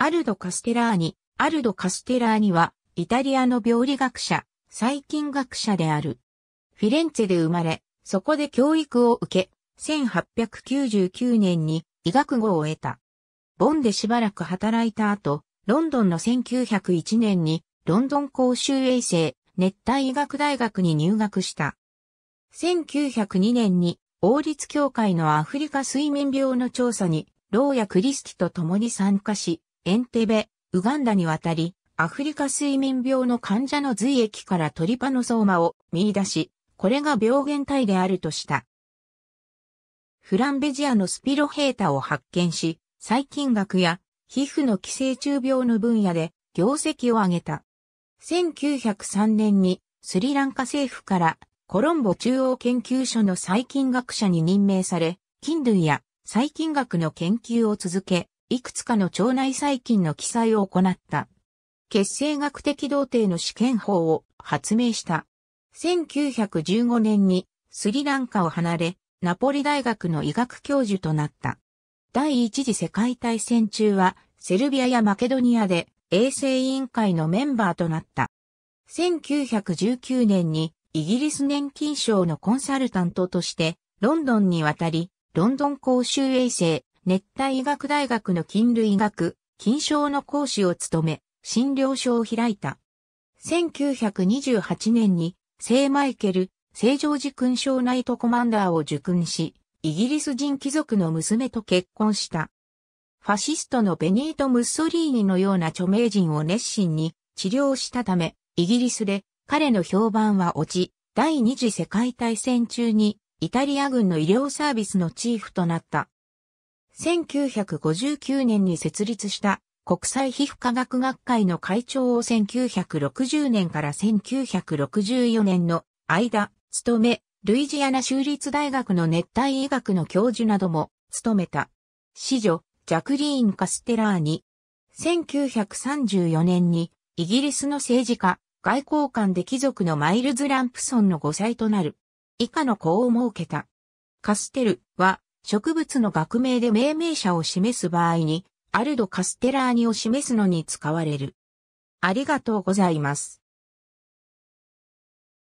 アルド・カステラーニ。アルド・カステラーニは、イタリアの病理学者、細菌学者である。フィレンツェで生まれ、そこで教育を受け、1899年に医学号を得た。ボンでしばらく働いた後、ロンドンの1901年にロンドン公衆衛生熱帯医学大学に入学した。1902年に王立協会のアフリカ水面病の調査に、ロークリスティと共に参加し、エンテベ、ウガンダに渡り、アフリカ睡眠病の患者の髄液からトリパノソーマを見出し、これが病原体であるとした。フランベジアのスピロヘータを発見し、細菌学や皮膚の寄生虫病の分野で業績を上げた。1903年にスリランカ政府からコロンボ中央研究所の細菌学者に任命され、菌類や細菌学の研究を続け、いくつかの腸内細菌の記載を行った。血清学的童貞の試験法を発明した。1915年にスリランカを離れ、ナポリ大学の医学教授となった。第一次世界大戦中は、セルビアやマケドニアで衛生委員会のメンバーとなった。1919年にイギリス年金賞のコンサルタントとしてロンドンに渡り、ロンドン公衆衛生熱帯医学大学の菌類学、菌症の講師を務め、診療所を開いた。1928年に、聖マイケル、聖ジョージ勲章ナイトコマンダーを受勲し、イギリス人貴族の娘と結婚した。ファシストのベニート・ムッソリーニのような著名人を熱心に治療したため、イギリスで彼の評判は落ち、第二次世界大戦中にイタリア軍の医療サービスのチーフとなった。1959年に設立した国際皮膚科学学会の会長を1960年から1964年の間、務め、ルイジアナ州立大学の熱帯医学の教授なども務めた。子女、ジャクリーン・カステラーニ。1934年にイギリスの政治家、外交官で貴族のマイルズ・ランプソンの5歳となる。以下の子を設けた。カステルは植物の学名で命名者を示す場合に、アルド・カステラーニを示すのに使われる。ありがとうございます。